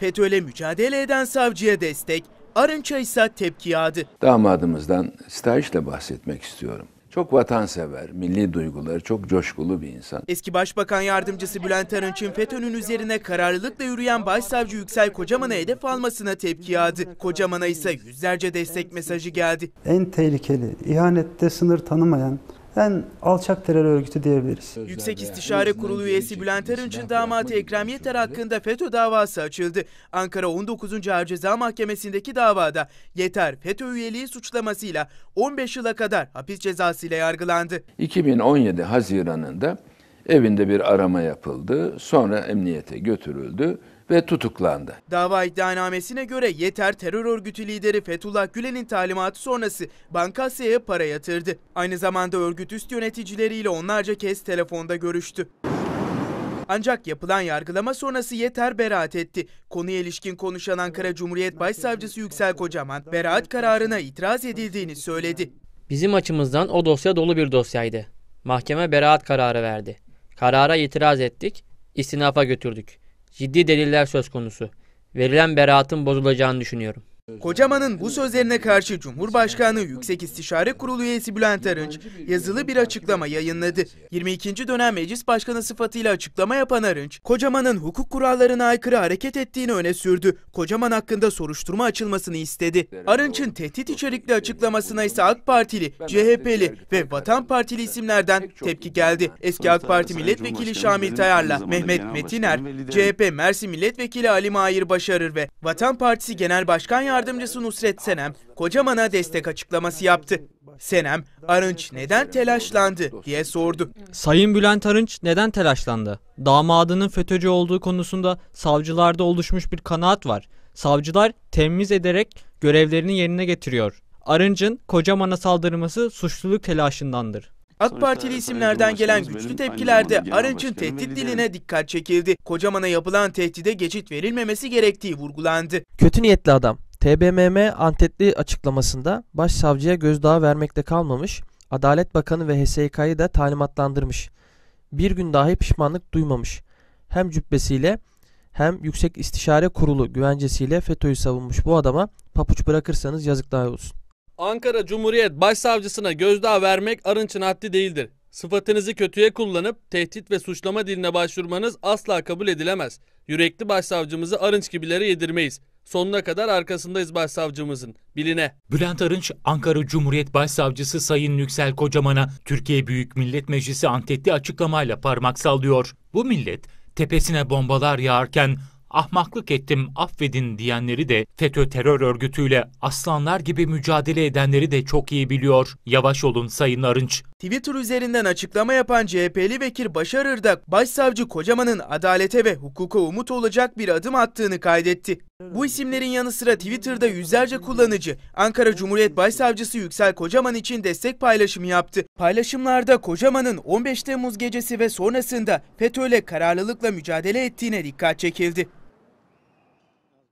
FETÖ'yle mücadele eden savcıya destek, Arınç'a ise tepki yağdı. Damadımızdan stajla bahsetmek istiyorum. Çok vatansever, milli duyguları çok coşkulu bir insan. Eski Başbakan Yardımcısı Bülent Arınç'ın FETÖ'nün üzerine kararlılıkla yürüyen Başsavcı Yüksel Kocaman'a hedef almasına tepki yağdı. Kocaman'a ise yüzlerce destek mesajı geldi. En tehlikeli, ihanette sınır tanımayan, ben alçak terör örgütü diyebiliriz. Yüksek İstişare Kurulu üyesi Bülent Arınç'ın damatı Ekrem Yeter hakkında FETÖ davası açıldı. Ankara 19. Ağır Ceza Mahkemesi'ndeki davada Yeter FETÖ üyeliği suçlamasıyla 15 yıla kadar hapis cezası ile yargılandı. 2017 Haziran'ında evinde bir arama yapıldı. Sonra emniyete götürüldü ve tutuklandı. Dava iddianamesine göre Yeter terör örgütü lideri Fethullah Gülen'in talimatı sonrası Bankasya'ya para yatırdı. Aynı zamanda örgüt üst yöneticileriyle onlarca kez telefonda görüştü. Ancak yapılan yargılama sonrası Yeter beraat etti. Konuya ilişkin konuşan Ankara Cumhuriyet Başsavcısı Yüksel Kocaman, beraat kararına itiraz edildiğini söyledi. Bizim açımızdan o dosya dolu bir dosyaydı. Mahkeme beraat kararı verdi. Karara itiraz ettik, istinafa götürdük. Ciddi deliller söz konusu. Verilen beraatın bozulacağını düşünüyorum. Kocaman'ın bu sözlerine karşı Cumhurbaşkanı Yüksek İstişare Kurulu üyesi Bülent Arınç yazılı bir açıklama yayınladı. 22. dönem meclis başkanı sıfatıyla açıklama yapan Arınç, Kocaman'ın hukuk kurallarına aykırı hareket ettiğini öne sürdü. Kocaman hakkında soruşturma açılmasını istedi. Arınç'ın tehdit içerikli açıklamasına ise AK Partili, CHP'li ve Vatan Partili isimlerden tepki geldi. Eski AK Parti milletvekili Şamil Tayar'la Mehmet Metiner, CHP Mersin milletvekili Ali Mahir Başarır ve Vatan Partisi Genel Başkan Yardımcısı yardımcısı Nusret Senem, Kocaman'a destek açıklaması yaptı. Senem, Arınç neden telaşlandı diye sordu. Sayın Bülent Arınç neden telaşlandı? Damadının FETÖ'cü olduğu konusunda savcılarda oluşmuş bir kanaat var. Savcılar temiz ederek görevlerini yerine getiriyor. Arınç'ın Kocaman'a saldırması suçluluk telaşındandır. AK Partili isimlerden gelen güçlü tepkilerde Arınç'ın tehdit diline dikkat çekildi. Kocaman'a yapılan tehdide geçit verilmemesi gerektiği vurgulandı. Kötü niyetli adam TBMM antetli açıklamasında başsavcıya gözdağı vermekte kalmamış, Adalet Bakanı ve HSK'yı da talimatlandırmış. Bir gün dahi pişmanlık duymamış. Hem cübbesiyle hem Yüksek İstişare Kurulu güvencesiyle FETÖ'yü savunmuş bu adama papuç bırakırsanız yazıklar olsun. Ankara Cumhuriyet Başsavcısına gözdağı vermek arınçın haddi değildir. Sıfatınızı kötüye kullanıp tehdit ve suçlama diline başvurmanız asla kabul edilemez. Yürekli başsavcımızı arınç gibilere yedirmeyiz. Sonuna kadar arkasındayız başsavcımızın. Biline. Bülent Arınç, Ankara Cumhuriyet Başsavcısı Sayın Yüksel Kocaman'a Türkiye Büyük Millet Meclisi antetli açıklamayla parmak sallıyor. Bu millet tepesine bombalar yağarken ahmaklık ettim affedin diyenleri de FETÖ terör örgütüyle aslanlar gibi mücadele edenleri de çok iyi biliyor. Yavaş olun Sayın Arınç. Twitter üzerinden açıklama yapan CHP'li Vekir Başarır'da başsavcı Kocaman'ın adalete ve hukuka umut olacak bir adım attığını kaydetti. Bu isimlerin yanı sıra Twitter'da yüzlerce kullanıcı Ankara Cumhuriyet Başsavcısı Yüksel Kocaman için destek paylaşımı yaptı. Paylaşımlarda Kocaman'ın 15 Temmuz gecesi ve sonrasında FETÖ'yle kararlılıkla mücadele ettiğine dikkat çekildi.